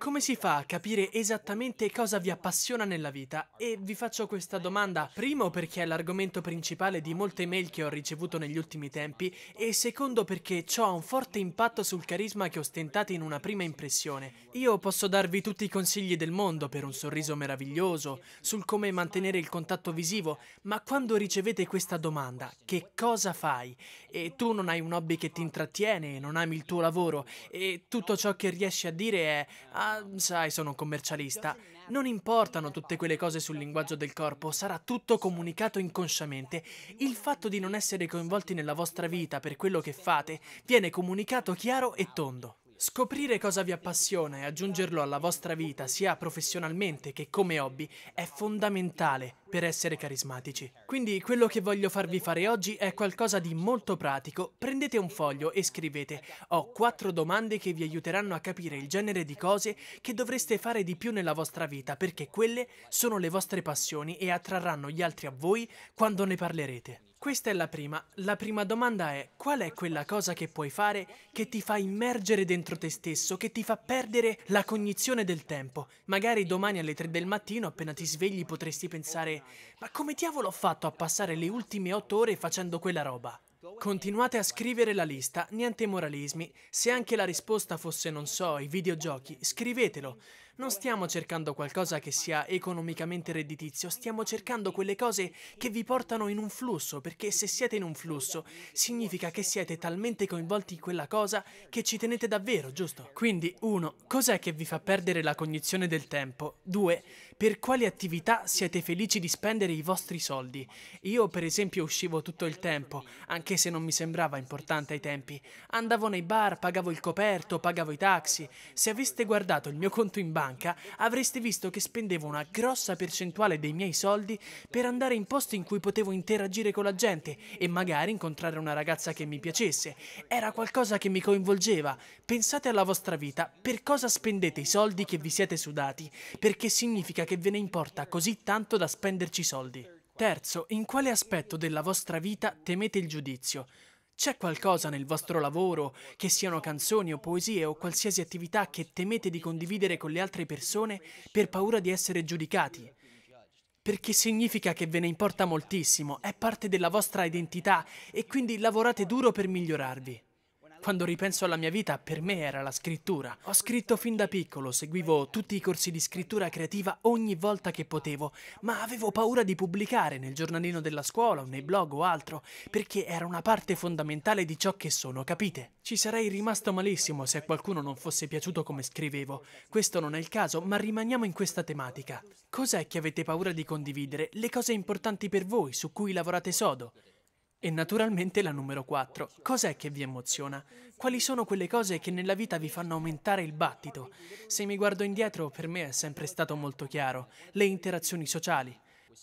Come si fa a capire esattamente cosa vi appassiona nella vita? E vi faccio questa domanda, primo perché è l'argomento principale di molte mail che ho ricevuto negli ultimi tempi e secondo perché ciò ha un forte impatto sul carisma che ostentate in una prima impressione. Io posso darvi tutti i consigli del mondo per un sorriso meraviglioso, sul come mantenere il contatto visivo, ma quando ricevete questa domanda, che cosa fai? E tu non hai un hobby che ti intrattiene, non ami il tuo lavoro e tutto ciò che riesci a dire è ah, sai, sono un commercialista. Non importano tutte quelle cose sul linguaggio del corpo, sarà tutto comunicato inconsciamente. Il fatto di non essere coinvolti nella vostra vita per quello che fate viene comunicato chiaro e tondo. Scoprire cosa vi appassiona e aggiungerlo alla vostra vita, sia professionalmente che come hobby, è fondamentale per essere carismatici. Quindi quello che voglio farvi fare oggi è qualcosa di molto pratico. Prendete un foglio e scrivete ho quattro domande che vi aiuteranno a capire il genere di cose che dovreste fare di più nella vostra vita perché quelle sono le vostre passioni e attrarranno gli altri a voi quando ne parlerete. Questa è la prima. La prima domanda è qual è quella cosa che puoi fare che ti fa immergere dentro te stesso, che ti fa perdere la cognizione del tempo? Magari domani alle 3 del mattino appena ti svegli potresti pensare ma come diavolo ho fatto a passare le ultime 8 ore facendo quella roba? Continuate a scrivere la lista, niente moralismi. Se anche la risposta fosse non so, i videogiochi, scrivetelo. Non stiamo cercando qualcosa che sia economicamente redditizio, stiamo cercando quelle cose che vi portano in un flusso, perché se siete in un flusso significa che siete talmente coinvolti in quella cosa che ci tenete davvero, giusto? Quindi, uno, Cos'è che vi fa perdere la cognizione del tempo? Due, Per quali attività siete felici di spendere i vostri soldi? Io, per esempio, uscivo tutto il tempo, anche se non mi sembrava importante ai tempi. Andavo nei bar, pagavo il coperto, pagavo i taxi. Se aveste guardato il mio conto in banca, banca, avreste visto che spendevo una grossa percentuale dei miei soldi per andare in posti in cui potevo interagire con la gente e magari incontrare una ragazza che mi piacesse. Era qualcosa che mi coinvolgeva. Pensate alla vostra vita, per cosa spendete i soldi che vi siete sudati? Perché significa che ve ne importa così tanto da spenderci soldi. Terzo, in quale aspetto della vostra vita temete il giudizio? C'è qualcosa nel vostro lavoro, che siano canzoni o poesie o qualsiasi attività che temete di condividere con le altre persone per paura di essere giudicati? Perché significa che ve ne importa moltissimo, è parte della vostra identità e quindi lavorate duro per migliorarvi. Quando ripenso alla mia vita, per me era la scrittura. Ho scritto fin da piccolo, seguivo tutti i corsi di scrittura creativa ogni volta che potevo, ma avevo paura di pubblicare nel giornalino della scuola o nei blog o altro, perché era una parte fondamentale di ciò che sono, capite? Ci sarei rimasto malissimo se a qualcuno non fosse piaciuto come scrivevo. Questo non è il caso, ma rimaniamo in questa tematica. Cos'è che avete paura di condividere? Le cose importanti per voi, su cui lavorate sodo? E naturalmente la numero 4. Cos'è che vi emoziona? Quali sono quelle cose che nella vita vi fanno aumentare il battito? Se mi guardo indietro, per me è sempre stato molto chiaro. Le interazioni sociali.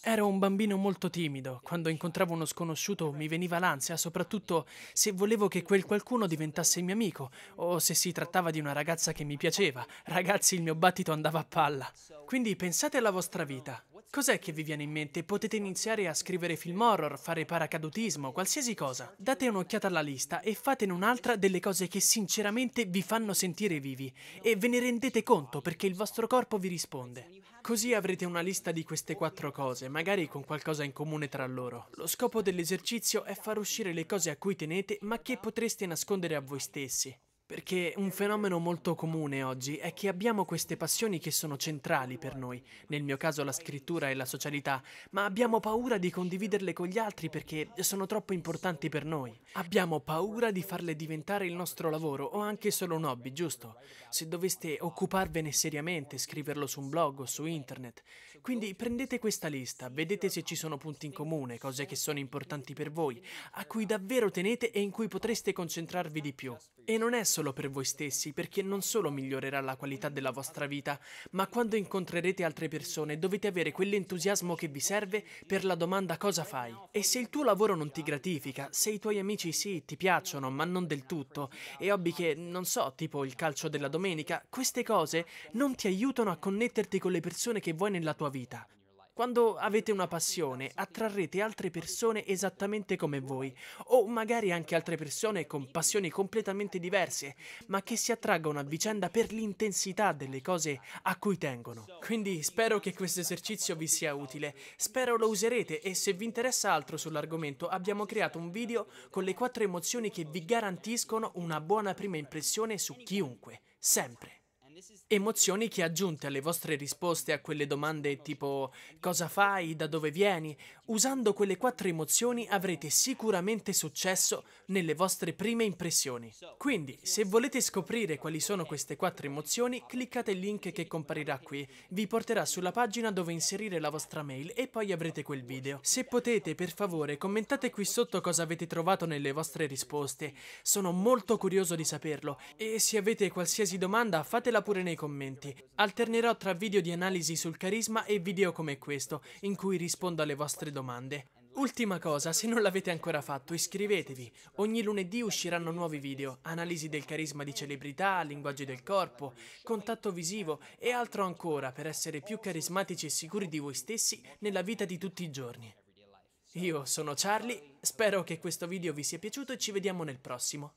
Ero un bambino molto timido, quando incontravo uno sconosciuto mi veniva l'ansia, soprattutto se volevo che quel qualcuno diventasse mio amico o se si trattava di una ragazza che mi piaceva. Ragazzi, il mio battito andava a palla. Quindi pensate alla vostra vita. Cos'è che vi viene in mente? Potete iniziare a scrivere film horror, fare paracadutismo, qualsiasi cosa. Date un'occhiata alla lista e fatene un'altra delle cose che sinceramente vi fanno sentire vivi e ve ne rendete conto perché il vostro corpo vi risponde. Così avrete una lista di queste quattro cose, magari con qualcosa in comune tra loro. Lo scopo dell'esercizio è far uscire le cose a cui tenete ma che potreste nascondere a voi stessi. Perché un fenomeno molto comune oggi è che abbiamo queste passioni che sono centrali per noi, nel mio caso la scrittura e la socialità, ma abbiamo paura di condividerle con gli altri perché sono troppo importanti per noi. Abbiamo paura di farle diventare il nostro lavoro o anche solo un hobby, giusto? Se doveste occuparvene seriamente, scriverlo su un blog o su internet. Quindi prendete questa lista, vedete se ci sono punti in comune, cose che sono importanti per voi, a cui davvero tenete e in cui potreste concentrarvi di più. E non è solo solo per voi stessi, perché non solo migliorerà la qualità della vostra vita, ma quando incontrerete altre persone dovete avere quell'entusiasmo che vi serve per la domanda cosa fai. E se il tuo lavoro non ti gratifica, se i tuoi amici sì, ti piacciono, ma non del tutto, e hobby che, non so, tipo il calcio della domenica, queste cose non ti aiutano a connetterti con le persone che vuoi nella tua vita. Quando avete una passione, attrarrete altre persone esattamente come voi, o magari anche altre persone con passioni completamente diverse, ma che si attraggono a vicenda per l'intensità delle cose a cui tengono. Quindi spero che questo esercizio vi sia utile, spero lo userete e se vi interessa altro sull'argomento abbiamo creato un video con le quattro emozioni che vi garantiscono una buona prima impressione su chiunque, sempre. Emozioni che aggiunte alle vostre risposte a quelle domande tipo cosa fai, da dove vieni, usando quelle quattro emozioni avrete sicuramente successo nelle vostre prime impressioni. Quindi, se volete scoprire quali sono queste quattro emozioni, cliccate il link che comparirà qui, vi porterà sulla pagina dove inserire la vostra mail e poi avrete quel video. Se potete, per favore, commentate qui sotto cosa avete trovato nelle vostre risposte, sono molto curioso di saperlo e se avete qualsiasi domanda fatela pure nei commenti. Alternerò tra video di analisi sul carisma e video come questo, in cui rispondo alle vostre domande. Ultima cosa, se non l'avete ancora fatto, iscrivetevi. Ogni lunedì usciranno nuovi video, analisi del carisma di celebrità, linguaggio del corpo, contatto visivo e altro ancora per essere più carismatici e sicuri di voi stessi nella vita di tutti i giorni. Io sono Charlie, spero che questo video vi sia piaciuto e ci vediamo nel prossimo.